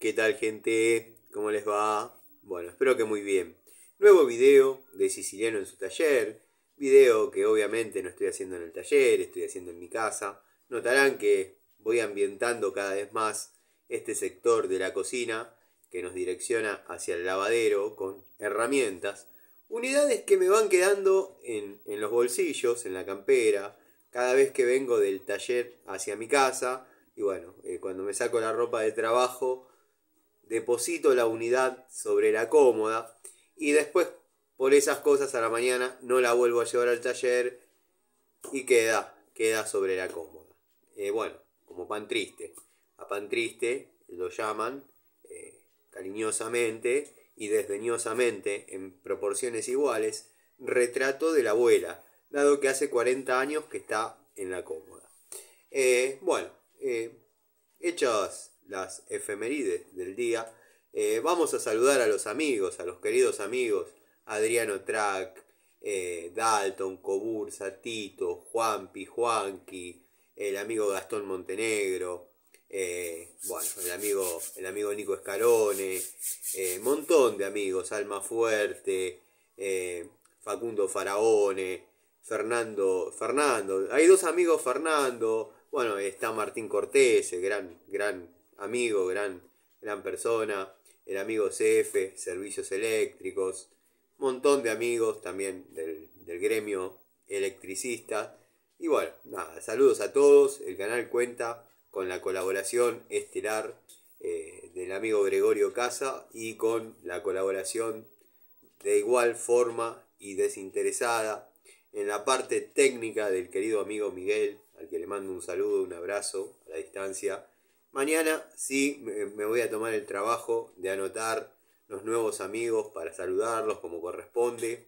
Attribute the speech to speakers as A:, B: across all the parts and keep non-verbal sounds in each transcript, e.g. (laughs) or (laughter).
A: ¿Qué tal gente? ¿Cómo les va? Bueno, espero que muy bien. Nuevo video de Siciliano en su taller. Video que obviamente no estoy haciendo en el taller, estoy haciendo en mi casa. Notarán que voy ambientando cada vez más este sector de la cocina que nos direcciona hacia el lavadero con herramientas. Unidades que me van quedando en, los bolsillos, en la campera, cada vez que vengo del taller hacia mi casa. Y bueno, eh, cuando me saco la ropa de trabajo, deposito la unidad sobre la cómoda y después por esas cosas a la mañana no la vuelvo a llevar al taller y queda, queda sobre la cómoda. Eh, bueno, como pan triste. A pan triste lo llaman eh, cariñosamente y desdeñosamente en proporciones iguales retrato de la abuela, dado que hace 40 años que está en la cómoda. Eh, bueno, hechas las efemerides del día, eh, vamos a saludar a los amigos, a los queridos amigos, Adriano Track, eh, Dalton, Coburza, Tito, Juanpi, Juanqui, el amigo Gastón Montenegro, eh, bueno, el amigo, el amigo Nico Escarone, montón de amigos, Alma Fuerte, Facundo Faraone, Fernando, Fernando, hay dos amigos Fernando, bueno, está Martín Cortés, gran, gran amigo, gran, gran persona, el amigo CF, Servicios Eléctricos, montón de amigos también del, gremio electricista. Y bueno, nada, saludos a todos, el canal cuenta con la colaboración estelar eh, del amigo Gregorio Casa y con la colaboración de igual forma y desinteresada en la parte técnica del querido amigo Miguel, al que le mando un saludo, un abrazo a la distancia, Mañana sí me voy a tomar el trabajo de anotar los nuevos amigos para saludarlos como corresponde.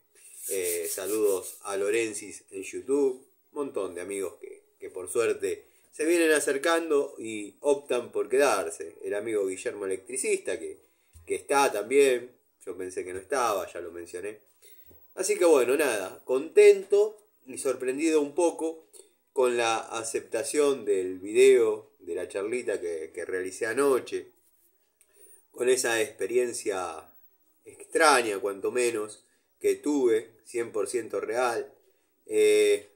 A: Eh, saludos a Lorenzis en YouTube. Un Montón de amigos que, por suerte se vienen acercando y optan por quedarse. El amigo Guillermo Electricista, que, que está también. Yo pensé que no estaba, ya lo mencioné. Así que bueno, nada, contento y sorprendido un poco con la aceptación del video de la charlita que, que realicé anoche, con esa experiencia extraña, cuanto menos, que tuve, 100% real. Eh,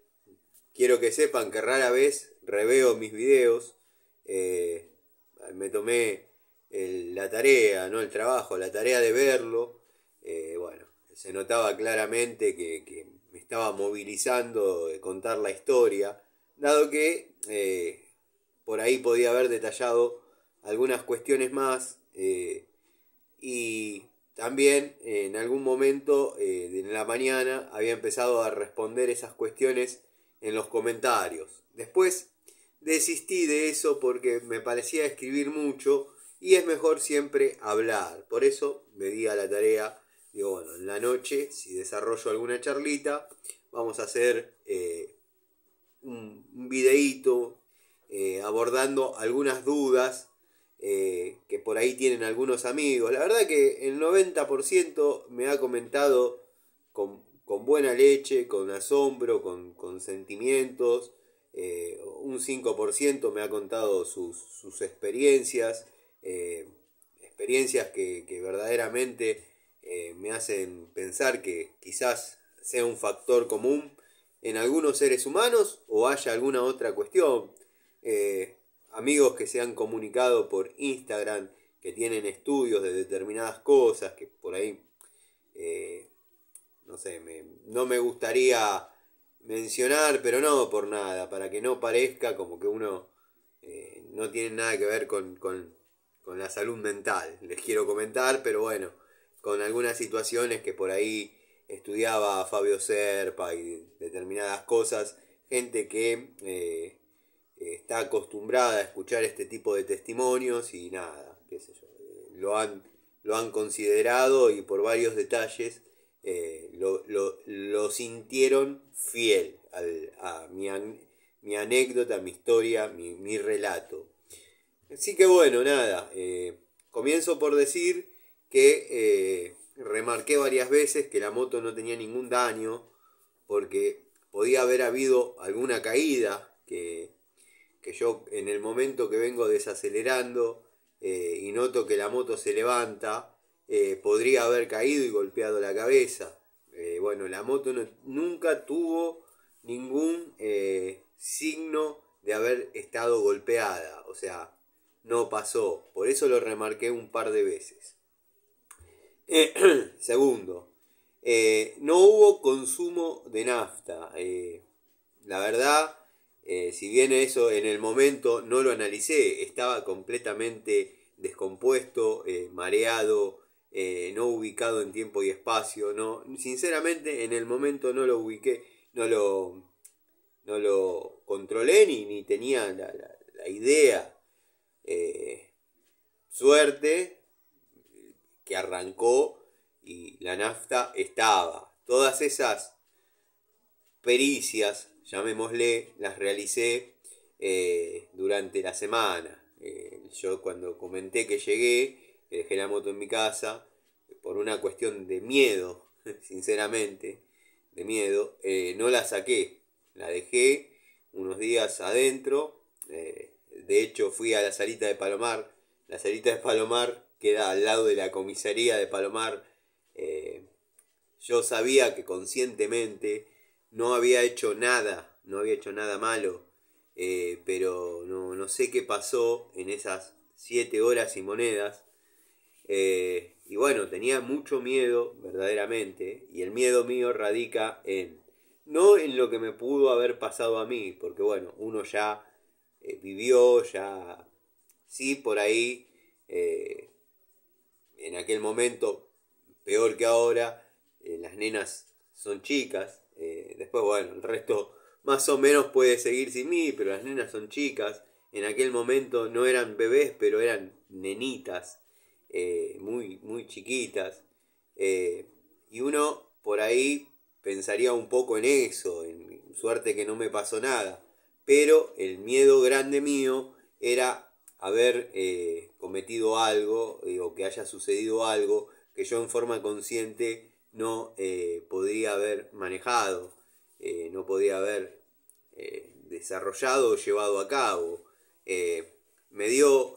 A: quiero que sepan que rara vez reveo mis videos. Eh, me tomé la tarea, no el trabajo, la tarea de verlo. Eh, bueno, se notaba claramente que, que, me estaba movilizando de contar la historia, dado que por ahí podía haber detallado algunas cuestiones más eh, y también eh, en algún momento en eh, la mañana había empezado a responder esas cuestiones en los comentarios. Después desistí de eso porque me parecía escribir mucho y es mejor siempre hablar. Por eso me di a la tarea, digo, bueno, en la noche, si desarrollo alguna charlita, vamos a hacer un, un videíto, eh, abordando algunas dudas eh, que por ahí tienen algunos amigos. La verdad que el 90% me ha comentado con, buena leche, con asombro, con, sentimientos. Eh, un 5% me ha contado sus, experiencias, experiencias que, que verdaderamente me hacen pensar que quizás sea un factor común en algunos seres humanos o haya alguna otra cuestión. Eh, amigos que se han comunicado por Instagram, que tienen estudios de determinadas cosas, que por ahí, eh, no sé, me, no me gustaría mencionar, pero no por nada, para que no parezca como que uno eh, no tiene nada que ver con, la salud mental. Les quiero comentar, pero bueno, con algunas situaciones que por ahí estudiaba Fabio Serpa y determinadas cosas, gente que está acostumbrada a escuchar este tipo de testimonios y nada, eh, lo han, lo han considerado y por varios detalles eh, lo, sintieron fiel a mi, mi, anécdota, mi historia, mi, relato. Así que bueno, nada, eh, comienzo por decir que remarqué varias veces que la moto no tenía ningún daño porque podía haber habido alguna caída que que yo en el momento que vengo desacelerando eh, y noto que la moto se levanta, eh, podría haber caído y golpeado la cabeza. Eh, bueno, la moto nunca tuvo ningún signo de haber estado golpeada, o sea, no pasó. Por eso lo remarqué un par de veces. (clears throat) segundo, no hubo consumo de nafta. la verdad, eh, si bien eso en el momento no lo analicé, estaba completamente descompuesto, eh, mareado, eh, no ubicado en tiempo y espacio. No, sinceramente, en el momento no lo ubiqué, no lo, lo controlé ni, ni tenía la, idea. suerte que arrancó y la nafta estaba. Todas esas pericias llamémosle, las realicé eh, durante la semana. Eh, yo cuando comenté que llegué, que dejé la moto en mi casa, por una cuestión de miedo, (laughs) sinceramente, de miedo, eh, no la saqué. La dejé unos días adentro. de hecho, fui a la salita de Palomar. La salita de Palomar queda al lado de la comisaría de Palomar. yo sabía que conscientemente no había hecho nada, no había hecho nada malo, eh, pero no, sé qué pasó en esas siete horas y monedas. Eh, y bueno, tenía mucho miedo, verdaderamente, y el miedo mío radica en, no en lo que me pudo haber pasado a mí, porque bueno, uno ya eh, vivió, ya, sí, por ahí, en aquel momento, peor que ahora, las nenas son chicas, Después, bueno, el resto más o menos puede seguir sin mí, pero las nenas son chicas. En aquel momento no eran bebés, pero eran nenitas, eh, muy, muy chiquitas. Eh, y uno por ahí pensaría un poco en eso, en suerte que no me pasó nada. Pero el miedo grande mío era haber eh, cometido algo o que haya sucedido algo que yo en forma consciente no podría haber manejado. Eh, no podía haber eh, desarrollado o llevado a cabo. Eh, me dio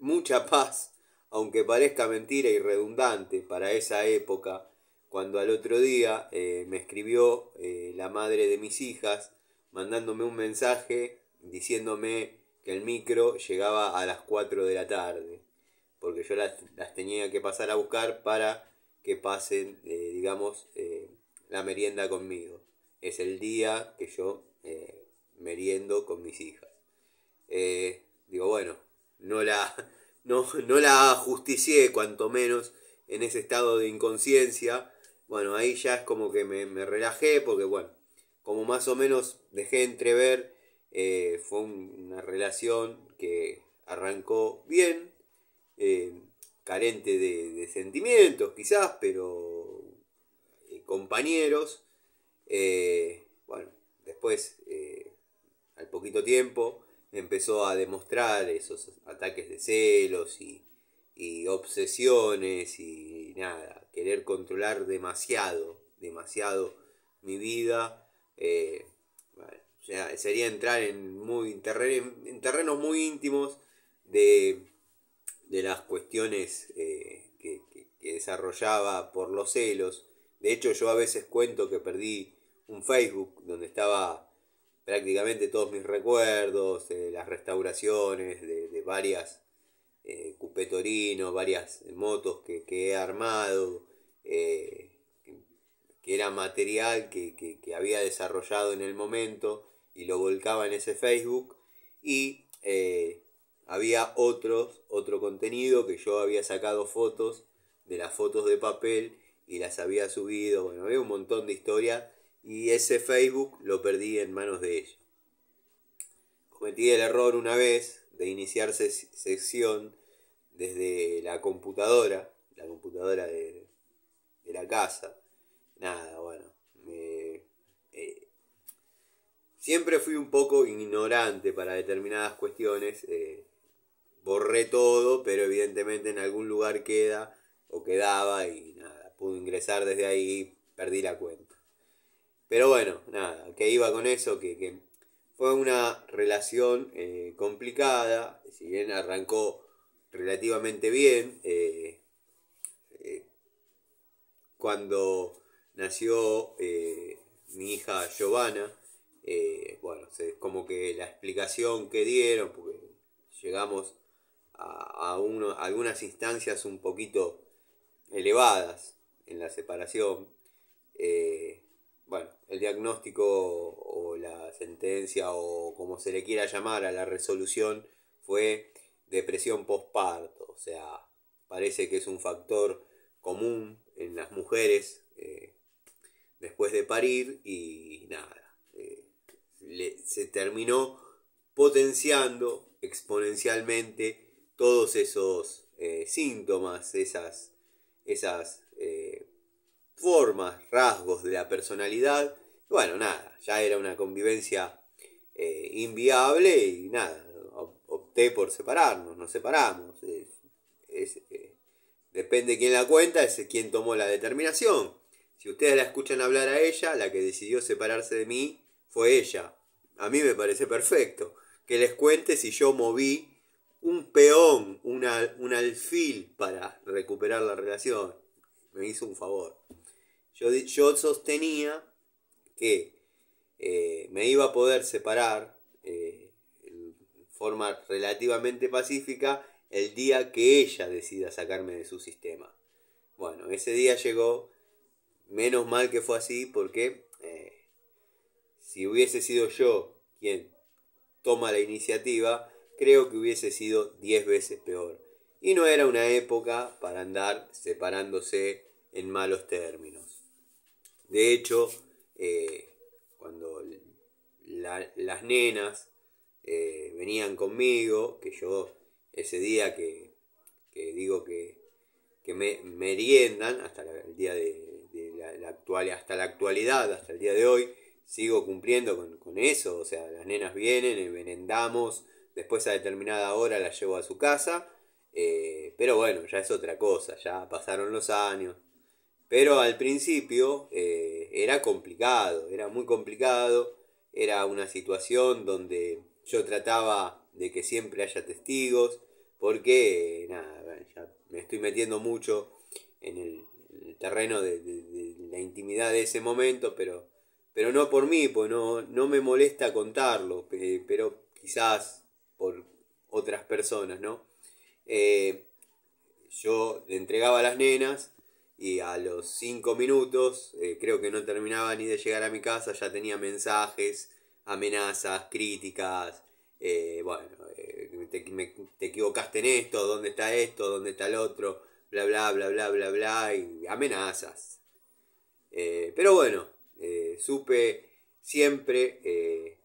A: mucha paz, aunque parezca mentira y redundante para esa época, cuando al otro día me escribió la madre de mis hijas mandándome un mensaje diciéndome que el micro llegaba a las 4 de la tarde, porque yo las, tenía que pasar a buscar para que pasen, digamos, la merienda conmigo. Es el día que yo eh, meriendo con mis hijas. Eh, digo, bueno, no la, (laughs) no, no la justicié, cuanto menos, en ese estado de inconsciencia. Bueno, ahí ya es como que me, me relajé, porque bueno, como más o menos dejé entrever, eh, fue una relación que arrancó bien, carente de, de sentimientos quizás, pero compañeros. Eh, bueno, después, eh, al poquito tiempo, empezó a demostrar esos ataques de celos y, obsesiones y, nada, querer controlar demasiado, demasiado mi vida. Eh, o sea, sería entrar en, muy, terrenos muy íntimos de, las cuestiones que, desarrollaba por los celos. De hecho, yo a veces cuento que perdí un Facebook donde estaba prácticamente todos mis recuerdos, eh, las restauraciones de, varias eh, cupetorinos, varias motos que, he armado, eh, que era material que, que, había desarrollado en el momento y lo volcaba en ese Facebook. Y eh, había otros, otro contenido que yo había sacado fotos de las fotos de papel y las había subido, bueno, había un montón de historia. y ese Facebook lo perdí en manos de ella. Cometí el error una vez de iniciar sesión. desde la computadora, la computadora de, la casa. Nada, bueno, eh, siempre fui un poco ignorante para determinadas cuestiones. Eh, borré todo, pero evidentemente en algún lugar queda o quedaba y pudo ingresar desde ahí, perdí la cuenta. Pero bueno, nada, que iba con eso, que, fue una relación eh, complicada, si bien arrancó relativamente bien, eh, eh, cuando nació mi hija Giovanna, bueno, es como que la explicación que dieron, porque llegamos a algunas instancias un poquito elevadas en la separación, eh, bueno, el diagnóstico o la sentencia o como se le quiera llamar a la resolución fue depresión postparto, o sea, parece que es un factor común en las mujeres eh, después de parir y nada, eh, se terminó potenciando exponencialmente todos esos síntomas, esas, esas eh, formas, rasgos de la personalidad. Bueno, nada, ya era una convivencia eh, inviable y nada, opté por separarnos, nos separamos. Eh, depende quién la cuenta, es quien tomó la determinación. Si ustedes la escuchan hablar a ella, la que decidió separarse de mí fue ella. A mí me parece perfecto. Que les cuente si yo moví un peón, un alfil para recuperar la relación me hizo un favor. Yo, yo sostenía que eh, me iba a poder separar eh, en forma relativamente pacífica el día que ella decida sacarme de su sistema. Bueno, ese día llegó, menos mal que fue así, porque eh, si hubiese sido yo quien toma la iniciativa, creo que hubiese sido 10 veces peor.
B: Y no era una
A: época para andar separándose en malos términos. De hecho, eh, cuando las nenas eh, venían conmigo, que yo ese día que, digo que, que, me meriendan hasta la, el día de, la, actual, hasta la actualidad, hasta el día de hoy, sigo cumpliendo con, eso, o sea, las nenas vienen, envenendamos, eh, después a determinada hora las llevo a su casa, pero bueno, ya es otra cosa, ya pasaron los años, pero al principio eh, era complicado, era muy complicado, era una situación donde yo trataba de que siempre haya testigos, porque eh, nada, ya me estoy metiendo mucho en el, terreno de, la intimidad de ese momento, pero, pero no por mí, pues no, me molesta contarlo, pero quizás por otras personas, ¿no? Eh, yo le entregaba a las nenas y a los 5 minutos, eh, creo que no terminaba ni de llegar a mi casa, ya tenía mensajes, amenazas, críticas, eh, bueno, eh, te, equivocaste en esto, dónde está esto, dónde está el otro, bla, bla, bla, bla, bla, bla, y amenazas. pero bueno, supe siempre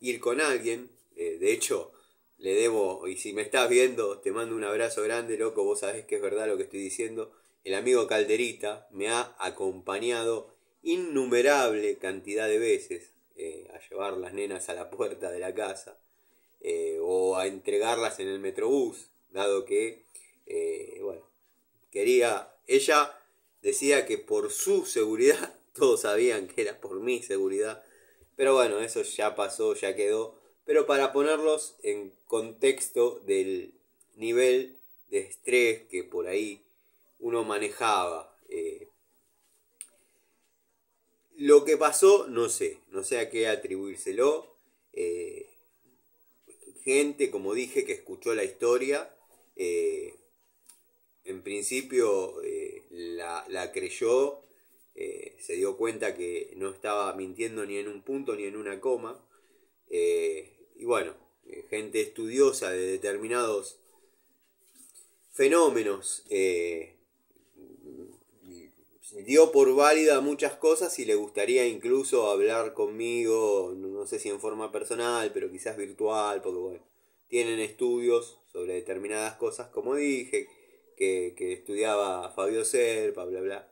A: ir con alguien, de hecho, le debo, y si me estás viendo, te mando un abrazo grande, loco, vos sabés que es verdad lo que estoy diciendo el amigo Calderita me ha acompañado innumerable cantidad de veces eh, a llevar las nenas a la puerta de la casa eh, o a entregarlas en el metrobús, dado que, eh, bueno, quería, ella decía que por su seguridad, (laughs) todos sabían que era por mi seguridad, pero bueno, eso ya pasó, ya quedó, pero para ponerlos en contexto del nivel de estrés que por ahí uno manejaba. Eh. Lo que pasó, no sé, no sé a qué atribuírselo. Eh, gente, como dije, que escuchó la historia, eh, en principio la, creyó, se dio cuenta que no estaba mintiendo ni en un punto ni en una coma. y bueno, gente estudiosa de determinados fenómenos dio por válida muchas cosas y le gustaría incluso hablar conmigo, no sé si en forma personal, pero quizás virtual, porque bueno, tienen estudios sobre determinadas cosas, como dije, que, estudiaba Fabio Serpa, bla, bla.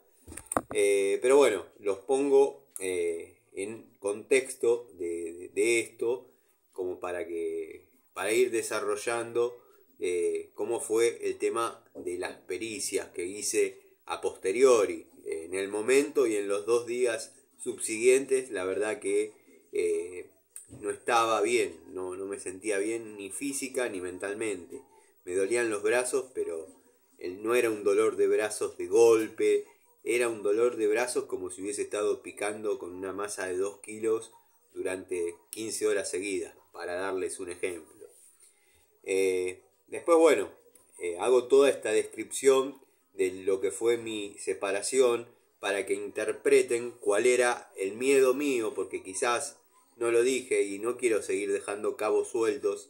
A: Eh, pero bueno, los pongo eh, en contexto de, esto, como para que para ir desarrollando eh, cómo fue el tema de las pericias que hice a posteriori en el momento y en los dos días subsiguientes, la verdad que eh, no estaba bien, no, me sentía bien ni física ni mentalmente. Me dolían los brazos, pero no era un dolor de brazos de golpe, era un dolor de brazos como si hubiese estado picando con una masa de 2 kilos durante 15 horas seguidas, para darles un ejemplo. Eh, después, bueno, eh, hago toda esta descripción de lo que fue mi separación para que interpreten cuál era el miedo mío, porque quizás no lo dije y no quiero seguir dejando cabos sueltos,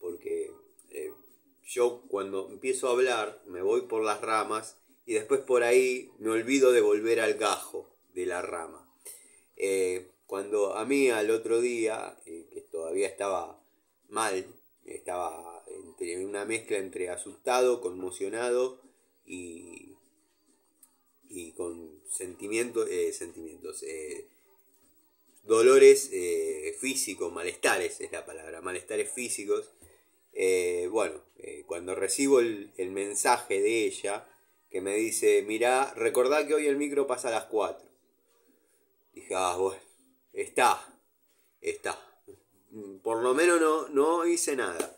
A: porque eh, yo cuando empiezo a hablar me voy por las ramas y después por ahí me olvido de volver al gajo de la rama. Eh, cuando a mí al otro día, eh, que todavía estaba mal, estaba entre una mezcla entre asustado, conmocionado y, y con eh, sentimientos sentimientos, eh, dolores eh, físicos, malestares es la palabra, malestares físicos. bueno, cuando recibo el, mensaje de ella que me dice, mirá, recordá que hoy el micro pasa a las 4. Dije, ah, bueno, está, está. Por lo menos no, no hice nada.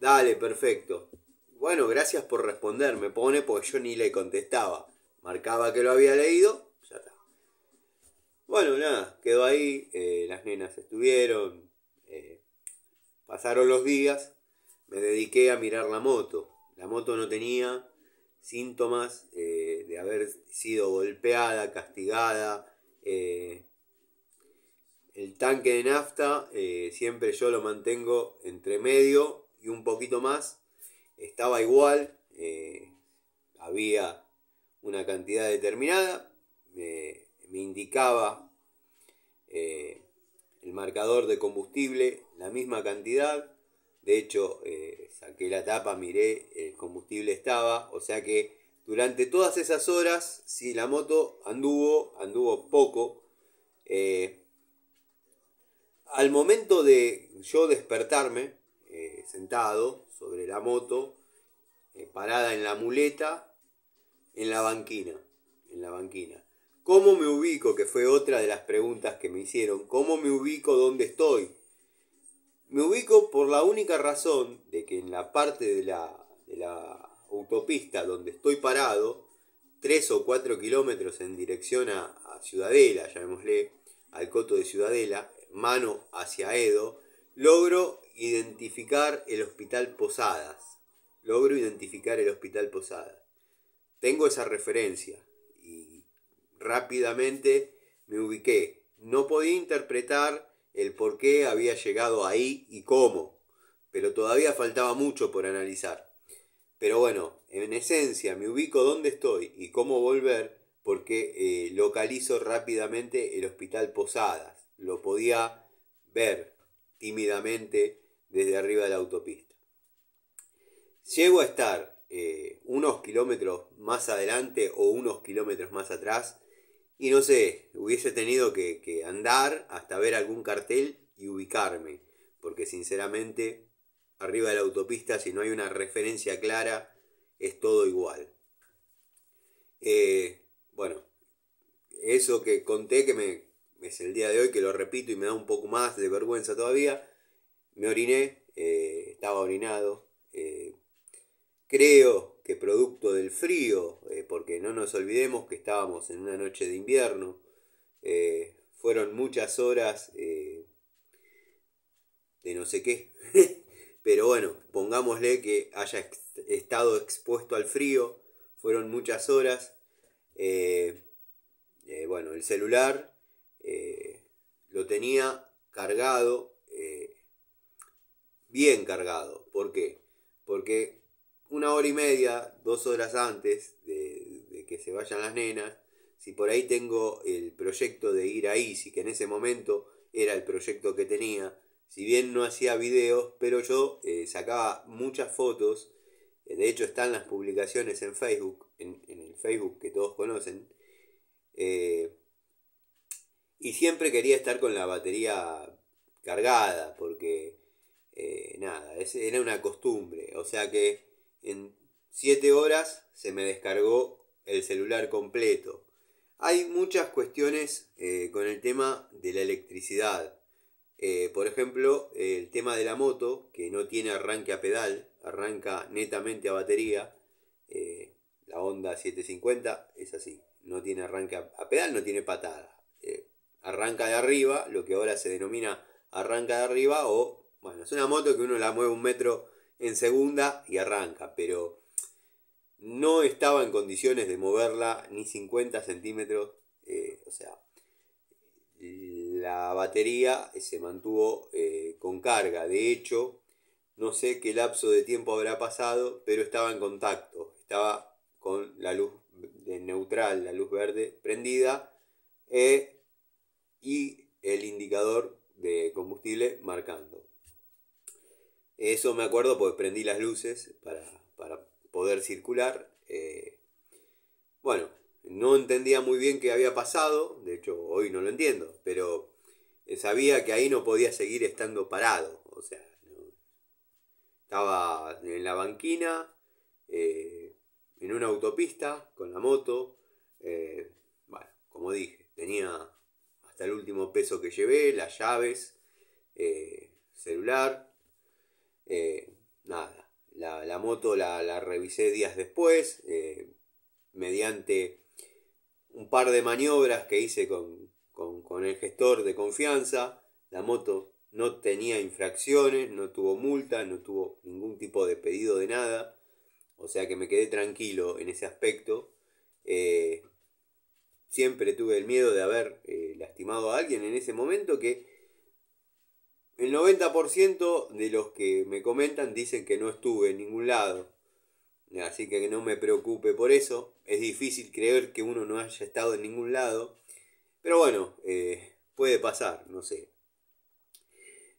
A: Dale, perfecto. Bueno, gracias por responder, me pone, porque yo ni le contestaba. Marcaba que lo había leído, ya está. Bueno, nada, quedó ahí, eh, las nenas estuvieron, eh, pasaron los días, me dediqué a mirar la moto. La moto no tenía síntomas eh, de haber sido golpeada, castigada. el tanque de nafta siempre yo lo mantengo entre medio y un poquito más estaba igual, eh, había una cantidad determinada, me indicaba eh, el marcador de combustible la misma cantidad, de hecho eh, saqué la tapa, miré, el combustible estaba, o sea que durante todas esas horas, si la moto anduvo, anduvo poco, al momento de yo despertarme, sentado, sobre la moto, eh, parada en la muleta, en la banquina, en la banquina. ¿Cómo me ubico? Que fue otra de las preguntas que me hicieron. ¿Cómo me ubico dónde estoy? Me ubico por la única razón de que en la parte de la, la autopista donde estoy parado, tres o cuatro kilómetros en dirección a, Ciudadela, llamémosle, al coto de Ciudadela, mano hacia Edo, logro identificar el Hospital Posadas. Logro identificar el Hospital Posadas. Tengo esa referencia y rápidamente me ubiqué. No podía interpretar el por qué había llegado ahí y cómo, pero todavía faltaba mucho por analizar. Pero bueno, en esencia me ubico dónde estoy y cómo volver porque eh, localizo rápidamente el Hospital Posadas. Lo podía ver tímidamente desde arriba de la autopista. Llego a estar eh, unos kilómetros más adelante o unos kilómetros más atrás y no sé, hubiese tenido que, andar hasta ver algún cartel y ubicarme, porque sinceramente arriba de la autopista si no hay una referencia clara es todo igual. Eh, bueno, eso que conté que es el día de hoy que lo repito y me da un poco más de vergüenza todavía, me oriné, eh, estaba orinado. Eh, creo que producto del frío, eh, porque no nos olvidemos que estábamos en una noche de invierno. fueron muchas horas de no sé qué. (laughs) Pero bueno, pongámosle que haya estado expuesto al frío. Fueron muchas horas. bueno, el celular lo tenía cargado bien cargado. ¿Por qué? Porque una hora y media, dos horas antes de, que se vayan las nenas, si por ahí tengo el proyecto de ir a Easy, que en ese momento era el proyecto que tenía, si bien no hacía videos, pero yo eh, sacaba muchas fotos, eh, de hecho están las publicaciones en Facebook, en, el Facebook que todos conocen, eh, y siempre quería estar con la batería cargada, porque eh, nada, era una costumbre. O sea que en 7 horas se me descargó el celular completo. Hay muchas cuestiones eh, con el tema de la electricidad. Eh, por ejemplo, el tema de la moto, que no tiene arranque a pedal, arranca netamente a batería. la Honda 750 es así, no tiene arranque a, pedal, no tiene patada. arranca de arriba, lo que ahora se denomina arranca de arriba o bueno, es una moto que uno la mueve un metro en segunda y arranca, pero no estaba en condiciones de moverla ni 50 centímetros. Eh, o sea, la batería se mantuvo eh, con carga. De hecho, no sé qué lapso de tiempo habrá pasado, pero estaba en contacto. Estaba con la luz neutral, la luz verde prendida eh, y el indicador de combustible marcando. Eso me acuerdo porque prendí las luces para, poder circular. Eh, bueno, no entendía muy bien qué había pasado, de hecho hoy no lo entiendo, pero eh, sabía que ahí no podía seguir estando parado, o sea, estaba en la banquina, eh, en una autopista, con la moto, bueno, como dije, tenía hasta el último peso que llevé, las llaves, celular, eh, nada, la, moto la, revisé días después, eh, mediante un par de maniobras que hice con, el gestor de confianza, la moto no tenía infracciones, no tuvo multa, no tuvo ningún tipo de pedido de nada, o sea que me quedé tranquilo en ese aspecto. Eh, siempre tuve el miedo de haber lastimado a alguien en ese momento que el 90% de los que me comentan dicen que no estuve en ningún lado. Así que no me preocupe por eso. Es difícil creer que uno no haya estado en ningún lado. Pero bueno, eh, puede pasar, no sé.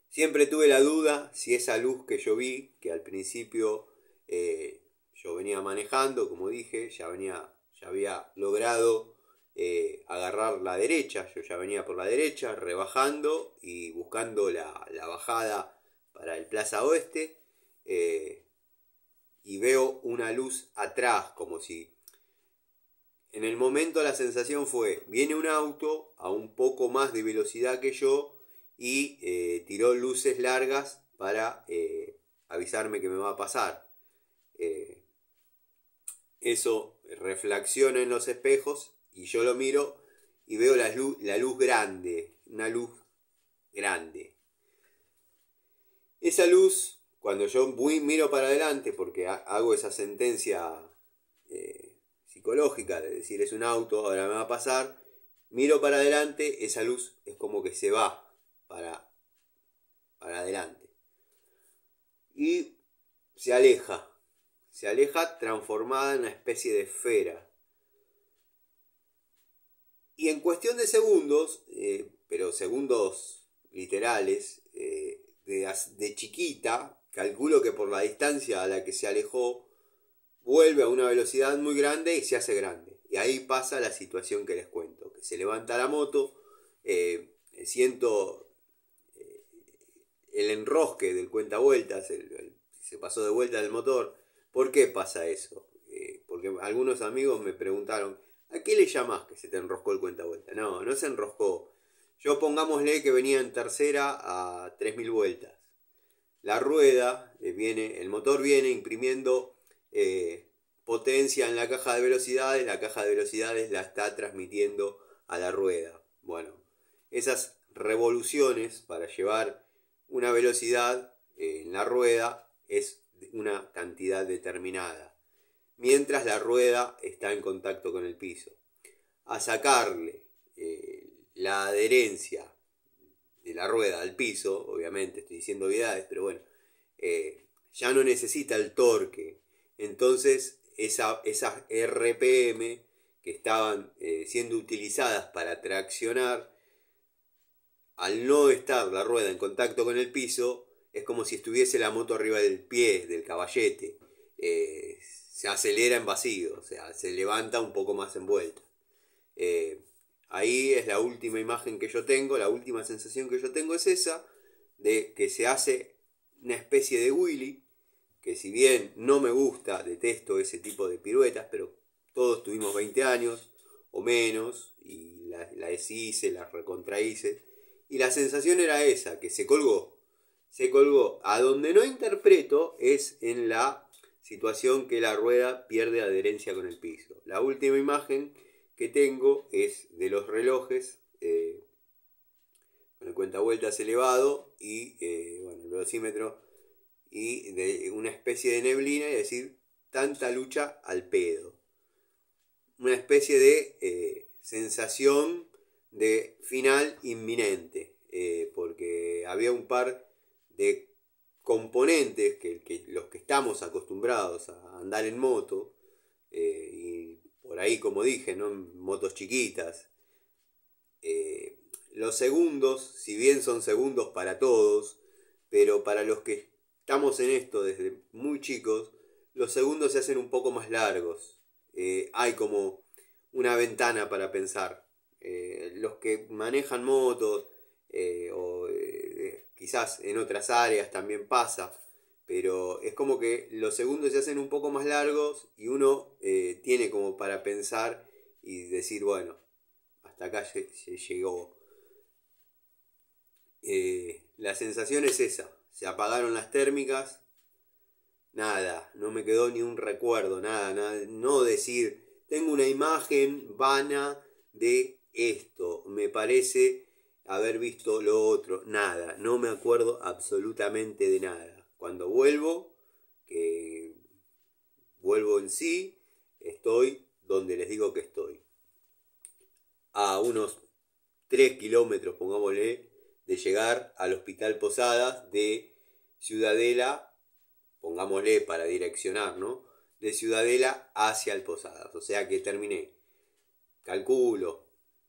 A: Siempre tuve la duda si esa luz que yo vi, que al principio eh, yo venía manejando, como dije, ya venía, ya había logrado eh, agarrar la derecha, yo ya venía por la derecha, rebajando y buscando la, bajada para el Plaza Oeste, eh, y veo una luz atrás, como si... En el momento la sensación fue, viene un auto a un poco más de velocidad que yo y eh, tiró luces largas para avisarme que me va a pasar. eso reflexiona en los espejos y yo lo miro y veo la luz, la luz grande, una luz grande. Esa luz, cuando yo miro para adelante, porque hago esa sentencia eh, psicológica de decir es un auto, ahora me va a pasar, miro para adelante, esa luz es como que se va para, para adelante. Y se aleja, se aleja transformada en una especie de esfera y en cuestión de segundos, eh, pero segundos literales, eh, de, chiquita, calculo que por la distancia a la que se alejó, vuelve a una velocidad muy grande y se hace grande. Y ahí pasa la situación que les cuento, que se levanta la moto, eh, siento el enrosque del cuenta vueltas, se pasó de vuelta del motor. ¿Por qué pasa eso? porque algunos amigos me preguntaron, ¿A qué le llamas que se te enroscó el cuenta vuelta? No, no se enroscó. Yo pongámosle que venía en tercera a 3.000 vueltas. La rueda, eh, viene, el motor viene imprimiendo eh, potencia en la caja de velocidades, la caja de velocidades la está transmitiendo a la rueda. Bueno, esas revoluciones para llevar una velocidad eh, en la rueda es una cantidad determinada mientras la rueda está en contacto con el piso. A sacarle eh, la adherencia de la rueda al piso, obviamente estoy diciendo obviedades, pero bueno, eh, ya no necesita el torque. Entonces esa, esas RPM que estaban eh, siendo utilizadas para traccionar, al no estar la rueda en contacto con el piso, es como si estuviese la moto arriba del pie, del caballete se acelera en vacío, o sea, se levanta un poco más envuelta. Eh, ahí es la última imagen que yo tengo, la última sensación que yo tengo es esa, de que se hace una especie de Willy, que si bien no me gusta, detesto ese tipo de piruetas, pero todos tuvimos 20 años o menos, y la la deshice, la recontrahice, y la sensación era esa, que se colgó, se colgó. A donde no interpreto es en la situación que la rueda pierde adherencia con el piso. La última imagen que tengo es de los relojes eh, con el vueltas elevado y eh, el velocímetro y de una especie de neblina es decir tanta lucha al pedo. Una especie de eh, sensación de final inminente, porque había un par de componentes que, los que estamos acostumbrados a andar en moto, eh, y por ahí como dije, ¿no? motos chiquitas, eh, los segundos, si bien son segundos para todos, pero para los que estamos en esto desde muy chicos, los segundos se hacen un poco más largos. Eh, hay como una ventana para pensar. los que manejan motos quizás en otras áreas también pasa, pero es como que los segundos se hacen un poco más largos y uno eh, tiene como para pensar y decir, bueno, hasta acá se, llegó. Eh, la sensación es esa, se apagaron las térmicas, nada, no me quedó ni un recuerdo, nada, nada no decir, tengo una imagen vana de esto, me parece haber visto lo otro, nada, no me acuerdo absolutamente de nada. Cuando vuelvo, que vuelvo en sí, estoy donde les digo que estoy. A unos 3 kilómetros, pongámosle, de llegar al Hospital Posadas de Ciudadela, pongámosle para direccionar, ¿no? De Ciudadela hacia el Posadas. O sea que terminé. Calculo,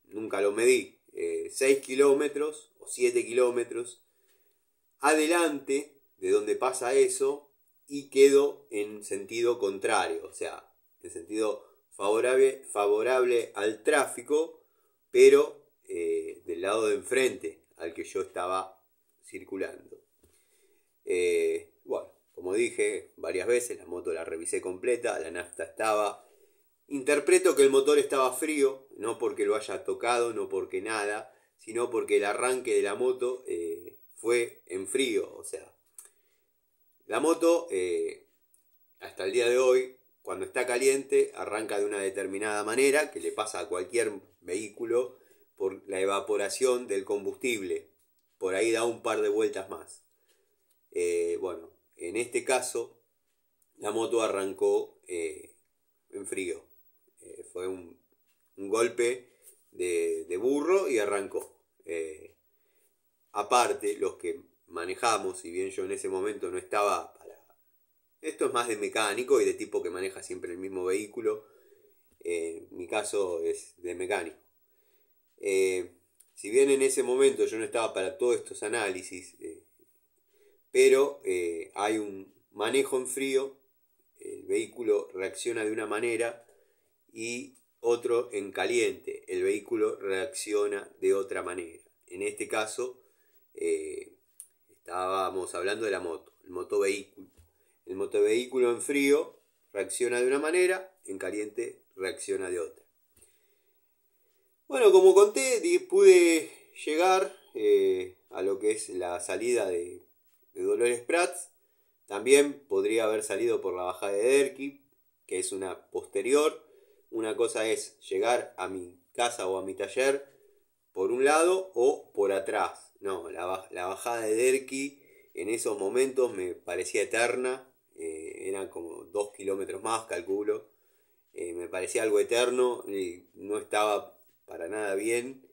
A: nunca lo medí, 6 eh, kilómetros o 7 kilómetros adelante de donde pasa eso y quedo en sentido contrario, o sea, en sentido favorable, favorable al tráfico, pero eh, del lado de enfrente al que yo estaba circulando. Eh, bueno, como dije varias veces, la moto la revisé completa, la nafta estaba, Interpreto que el motor estaba frío, no porque lo haya tocado, no porque nada, sino porque el arranque de la moto eh, fue en frío. O sea, la moto eh, hasta el día de hoy, cuando está caliente, arranca de una determinada manera, que le pasa a cualquier vehículo por la evaporación del combustible. Por ahí da un par de vueltas más. Eh, bueno, en este caso, la moto arrancó en frío fue un, golpe de, burro y arrancó. Eh, aparte, los que manejamos, si bien yo en ese momento no estaba para... Esto es más de mecánico y de tipo que maneja siempre el mismo vehículo. Eh, mi caso es de mecánico. Eh, si bien en ese momento yo no estaba para todos estos análisis, pero hay un manejo en frío, el vehículo reacciona de una manera y otro en caliente. El vehículo reacciona de otra manera. En este caso, eh, estábamos hablando de la moto, el motovehículo. El motovehículo en frío reacciona de una manera, en caliente reacciona de otra. Bueno, como conté, pude llegar eh, a lo que es la salida de, Dolores Prats. También podría haber salido por la baja de Derki, que es una posterior. Una cosa es llegar a mi casa o a mi taller por un lado o por atrás. No, la, bajada de Derki en esos momentos me parecía eterna. Era eh, eran como dos kilómetros más, calculo. Eh, me parecía algo eterno. Y no estaba para nada bien.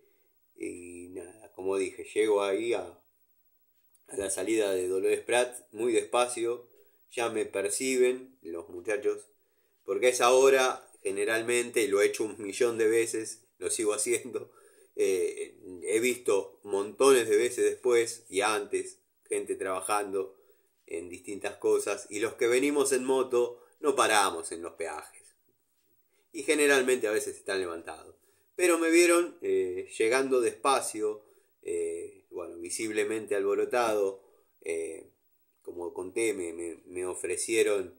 A: Y nada, como dije, llego ahí a, a la salida de Dolores Prat muy despacio. Ya me perciben los muchachos. Porque es ahora generalmente, lo he hecho un millón de veces, lo sigo haciendo. (laughs) Eh, he visto montones de veces después y antes gente trabajando en distintas cosas y los que venimos en moto no paramos en los peajes y generalmente a veces están levantados pero me vieron eh, llegando despacio eh, bueno visiblemente alborotado como conté me, me ofrecieron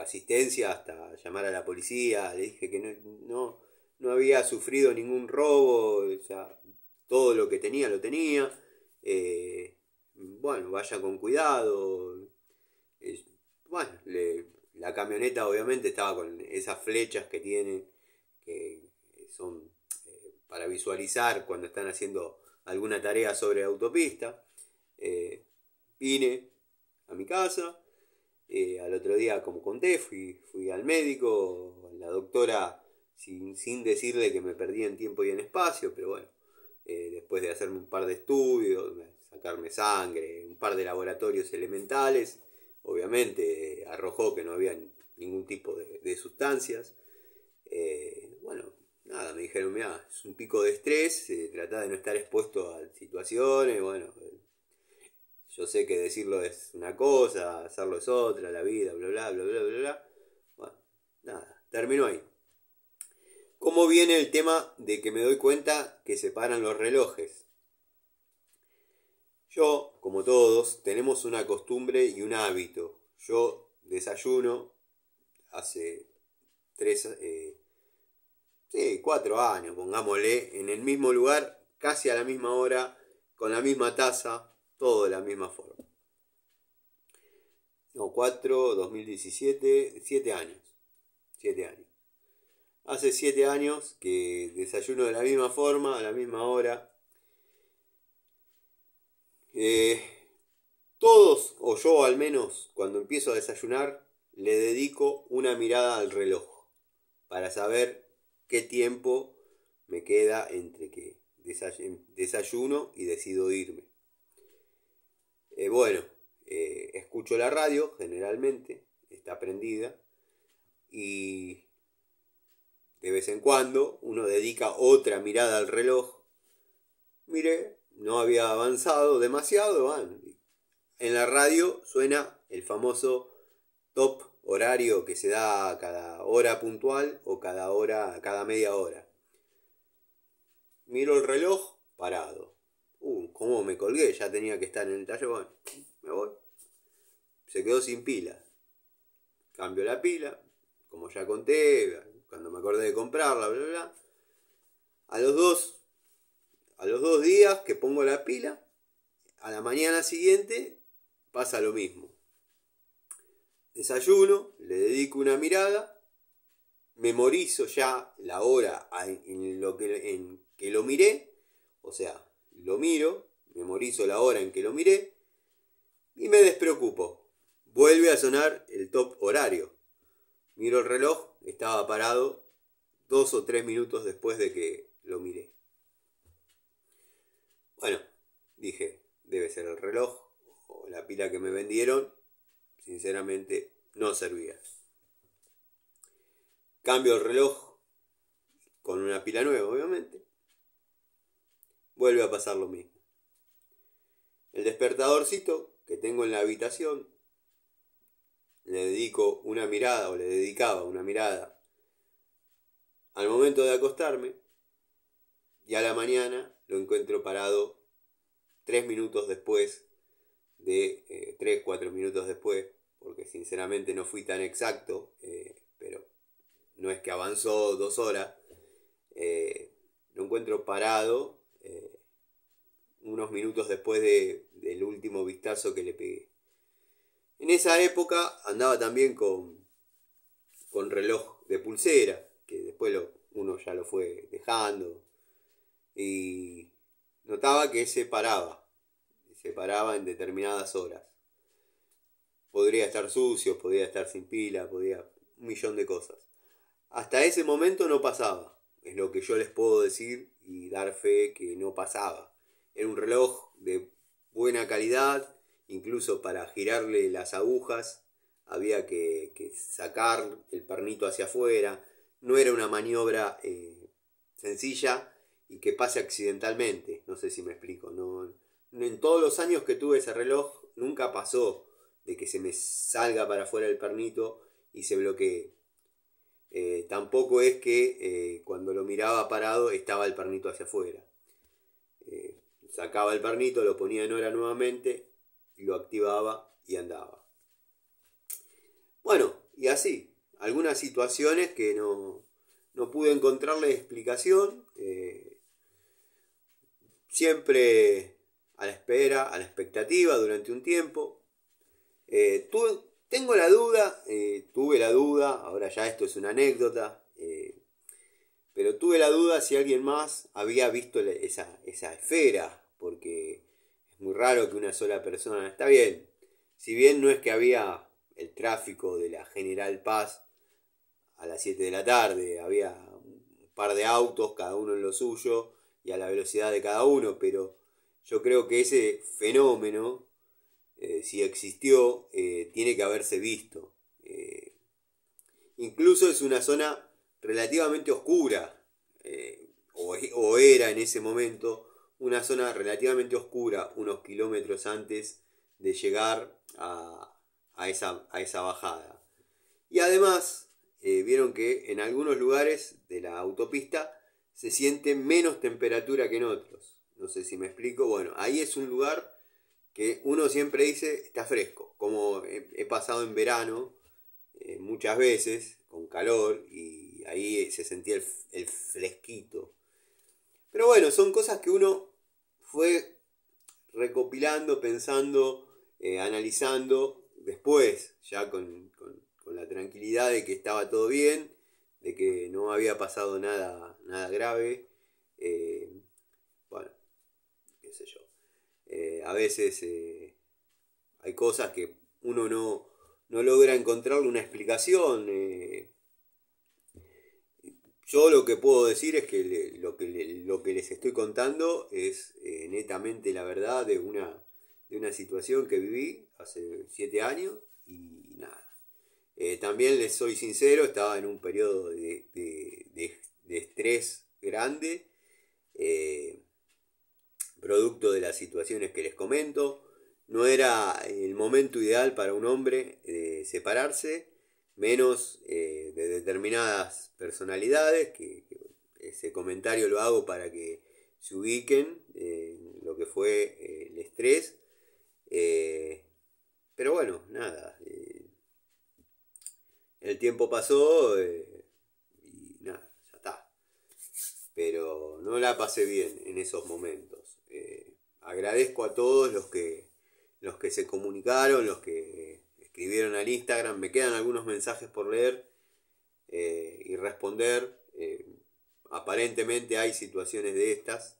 A: asistencia hasta llamar a la policía, le dije que no, no, había sufrido ningún robo, todo lo que tenía lo tenía, eh, bueno, vaya con cuidado, bueno, la camioneta obviamente estaba con esas flechas que tiene, que son eh, para visualizar cuando están haciendo alguna tarea sobre autopista. Eh, vine a mi casa, eh, al otro día, como conté, fui, al médico, la doctora, sin, decirle que me perdía en tiempo y en espacio, pero bueno, eh, después de hacerme un par de estudios, sacarme sangre, un par de laboratorios elementales, obviamente eh, arrojó que no había ningún tipo de, sustancias. bueno, nada, me dijeron, mira, es un pico de estrés, trata de no estar expuesto a situaciones, bueno, yo sé que decirlo es una cosa, hacerlo es otra, la vida, bla, bla, bla, bla, bla, bla. Bueno, nada, termino ahí. ¿Cómo viene el tema de que me doy cuenta que se paran los relojes? Yo, como todos, tenemos una costumbre y un hábito. Yo desayuno hace tres, eh, sí, cuatro años, pongámosle, en el mismo lugar, casi a la misma hora, con la misma taza, todo de la misma forma. No, 4, 2017, 7 años. 7 años. Hace 7 años que desayuno de la misma forma, a la misma hora. Eh, todos, o yo al menos, cuando empiezo a desayunar, le dedico una mirada al reloj para saber qué tiempo me queda entre que desayuno y decido irme. Eh, bueno, eh, escucho la radio generalmente, está prendida, y de vez en cuando uno dedica otra mirada al reloj. Mire, no había avanzado demasiado. en la radio suena el famoso top horario que se da cada hora puntual o cada hora, cada media hora. Miro el reloj parado. Uh, ¿cómo me colgué? Ya tenía que estar en el taller. Bueno, me voy. Se quedó sin pila. Cambio la pila. Como ya conté, cuando me acordé de comprarla, bla, bla, A los dos, a los dos días que pongo la pila, a la mañana siguiente pasa lo mismo. Desayuno, le dedico una mirada, memorizo ya la hora en, lo que, en que lo miré, o sea, lo miro, memorizo la hora en que lo miré y me despreocupo. Vuelve a sonar el top horario. Miro el reloj, estaba parado dos o tres minutos después de que lo miré. Bueno, dije, debe ser el reloj o la pila que me vendieron. Sinceramente, no servía. Cambio el reloj con una pila nueva, obviamente vuelve a pasar lo mismo. El despertadorcito que tengo en la habitación, le dedico una mirada o le dedicaba una mirada al momento de acostarme y a la mañana lo encuentro parado tres minutos después de eh, tres, cuatro minutos después, porque sinceramente no fui tan exacto, eh, pero no es que avanzó dos horas, eh, lo encuentro parado eh, unos minutos después del último vistazo que le pegué. En esa época andaba también con, con reloj de pulsera, que después uno ya lo fue dejando, y notaba que se paraba, se paraba en determinadas horas. Podría estar sucio, podría estar sin pila, podría un millón de cosas. Hasta ese momento no pasaba, es lo que yo les puedo decir y dar fe que no pasaba. Era un reloj de buena calidad, incluso para girarle las agujas había que, sacar el pernito hacia afuera. No era una maniobra eh, sencilla y que pase accidentalmente. No sé si me explico. No, en todos los años que tuve ese reloj nunca pasó de que se me salga para afuera el pernito y se bloquee. Eh, tampoco es que eh, cuando lo miraba parado estaba el pernito hacia afuera. Eh, sacaba el pernito, lo ponía en hora nuevamente, lo activaba y andaba. Bueno, y así, algunas situaciones que no, no pude encontrarle explicación. siempre a la espera, a la expectativa durante un tiempo. tuve tengo la duda, eh, tuve la duda, ahora ya esto es una anécdota, eh, pero tuve la duda si alguien más había visto esa, esa esfera, porque es muy raro que una sola persona, está bien, si bien no es que había el tráfico de la General Paz a las 7 de la tarde, había un par de autos, cada uno en lo suyo y a la velocidad de cada uno, pero yo creo que ese fenómeno eh, si existió, eh, tiene que haberse visto. Eh, incluso es una zona relativamente oscura, o, era en ese momento una zona relativamente oscura unos kilómetros antes de llegar a, esa, a esa, bajada. Y además, vieron que en algunos lugares de la autopista se siente menos temperatura que en otros. No sé si me explico. Bueno, ahí es un lugar que uno siempre dice está fresco, como he, pasado en verano eh, muchas veces con calor y ahí eh, se sentía el, fresquito. Pero bueno, son cosas que uno fue recopilando, pensando, eh, analizando después, ya con, la tranquilidad de que estaba todo bien, de que no había pasado nada, nada grave. bueno, qué sé yo. Eh, a veces eh, hay cosas que uno no, logra encontrar una explicación. Eh. Yo lo que puedo decir es que, lo, que les estoy contando es netamente la verdad de una, de una situación que viví hace siete años y nada. también les soy sincero, estaba en un periodo de, de, estrés grande producto de las situaciones que les comento. No era el momento ideal para un hombre eh, separarse, menos eh, de determinadas personalidades, que, ese comentario lo hago para que se ubiquen eh, lo que fue el estrés. pero bueno, nada. el tiempo pasó y nada, ya está. Pero no la pasé bien en esos momentos agradezco a todos los que, los que se comunicaron, los que escribieron al Instagram. Me quedan algunos mensajes por leer eh, y responder. Eh, aparentemente hay situaciones de estas.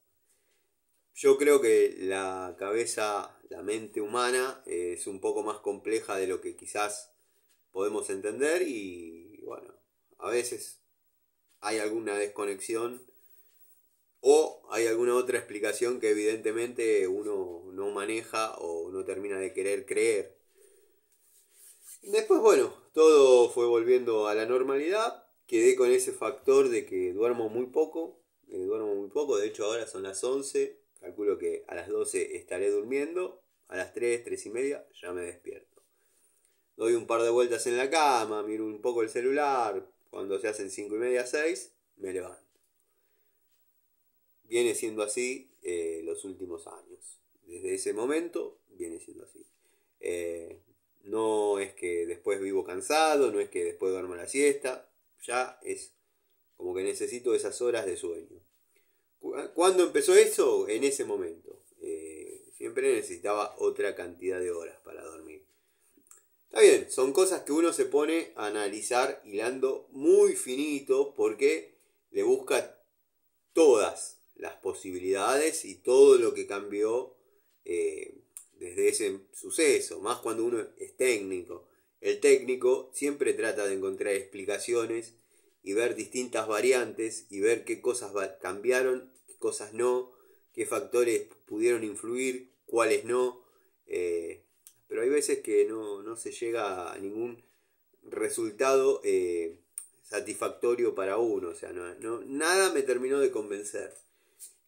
A: Yo creo que la cabeza, la mente humana eh, es un poco más compleja de lo que quizás podemos entender y bueno, a veces hay alguna desconexión o hay alguna otra explicación que evidentemente uno no maneja o no termina de querer creer. Después, bueno, todo fue volviendo a la normalidad. Quedé con ese factor de que duermo muy poco. Eh, duermo muy poco, de hecho ahora son las 11. Calculo que a las 12 estaré durmiendo. A las 3, 3 y media ya me despierto. Doy un par de vueltas en la cama, miro un poco el celular. Cuando se hacen 5 y media, 6, me levanto. Viene siendo así eh, los últimos años. Desde ese momento viene siendo así. Eh, no es que después vivo cansado, no es que después duermo la siesta, ya es como que necesito esas horas de sueño. Ah, ¿Cuándo empezó eso? En ese momento. Eh, siempre necesitaba otra cantidad de horas para dormir. Está bien, son cosas que uno se pone a analizar hilando muy finito porque le busca todas las posibilidades y todo lo que cambió eh, desde ese suceso, más cuando uno es técnico. El técnico siempre trata de encontrar explicaciones y ver distintas variantes y ver qué cosas cambiaron, qué cosas no, qué factores pudieron influir, cuáles no. Eh, pero hay veces que no, se llega a ningún resultado eh, satisfactorio para uno. O sea, nada me terminó de convencer.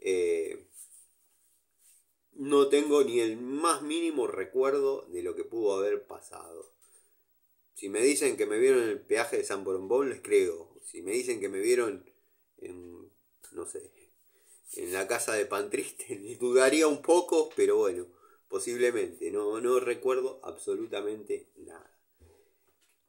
A: Eh, no tengo ni el más mínimo recuerdo de lo que pudo haber pasado. Si me dicen que me vieron en el peaje de San Borombón, les creo. Si me dicen que me vieron en, no sé, en la casa de Pan Triste, (laughs) dudaría un poco, pero bueno, posiblemente. No, no recuerdo absolutamente nada.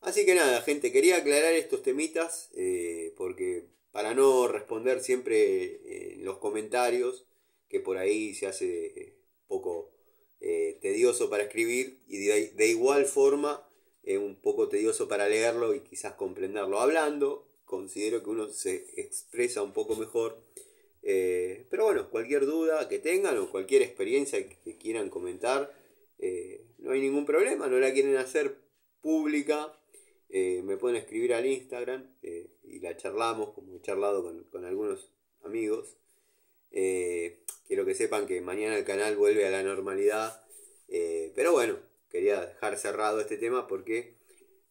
A: Así que nada, gente, quería aclarar estos temitas eh, porque para no responder siempre eh, los comentarios, que por ahí se hace eh, poco eh, tedioso para escribir y de, igual forma es un poco tedioso para leerlo y quizás comprenderlo hablando. Considero que uno se expresa un poco mejor. pero bueno, cualquier duda que tengan o cualquier experiencia que quieran comentar, no hay ningún problema, no la quieren hacer pública, me pueden escribir al Instagram y la charlamos, como he charlado con, algunos amigos. Eh, quiero que sepan que mañana el canal vuelve a la normalidad. Eh, pero bueno, quería dejar cerrado este tema porque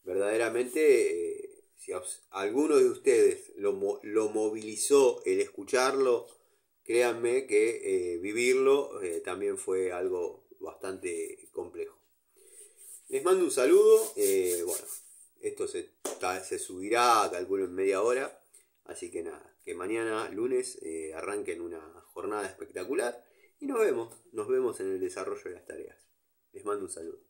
A: verdaderamente eh, si alguno de ustedes lo, lo, movilizó el escucharlo, créanme que vivirlo también fue algo bastante complejo. Les mando un saludo. bueno, esto se, se subirá, calculo, en media hora. Así que nada, que mañana, lunes, eh, arranquen una jornada espectacular. Y nos vemos, nos vemos en el desarrollo de las tareas. Les mando un saludo.